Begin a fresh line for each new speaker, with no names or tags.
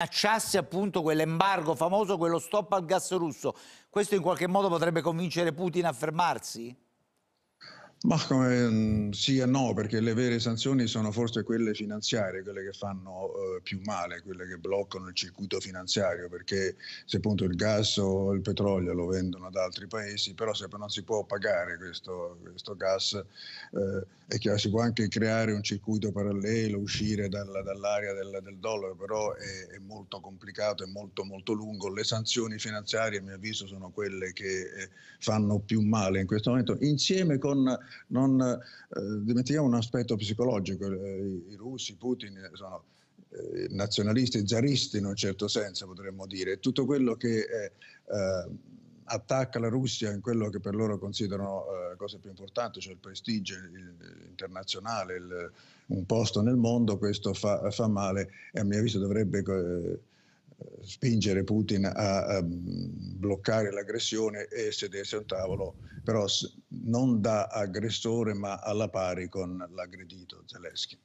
minacciasse appunto quell'embargo famoso, quello stop al gas russo, questo in qualche modo potrebbe convincere Putin a fermarsi?
Ma come, mm, sì e no, perché le vere sanzioni sono forse quelle finanziarie, quelle che fanno eh, più male, quelle che bloccano il circuito finanziario, perché se appunto il gas o il petrolio lo vendono ad altri paesi, però se non si può pagare questo, questo gas, eh, è chiaro, si può anche creare un circuito parallelo, uscire dalla, dall'area del, del, dollaro, però è, è, molto complicato, è molto molto lungo. Le sanzioni finanziarie, a mio avviso, sono quelle che eh, fanno più male in questo momento, insieme con non eh, dimentichiamo un aspetto psicologico, eh, i, i russi, Putin eh, sono eh, nazionalisti, zaristi in un certo senso potremmo dire, tutto quello che è, eh, eh, attacca la Russia in quello che per loro considerano la eh, cosa più importante, cioè il prestigio il, internazionale, il, un posto nel mondo, questo fa, fa, male e a mio avviso dovrebbe spingere Putin a, a, bloccare l'aggressione e sedersi a un tavolo, però non da aggressore ma alla pari con l'aggredito Zelensky.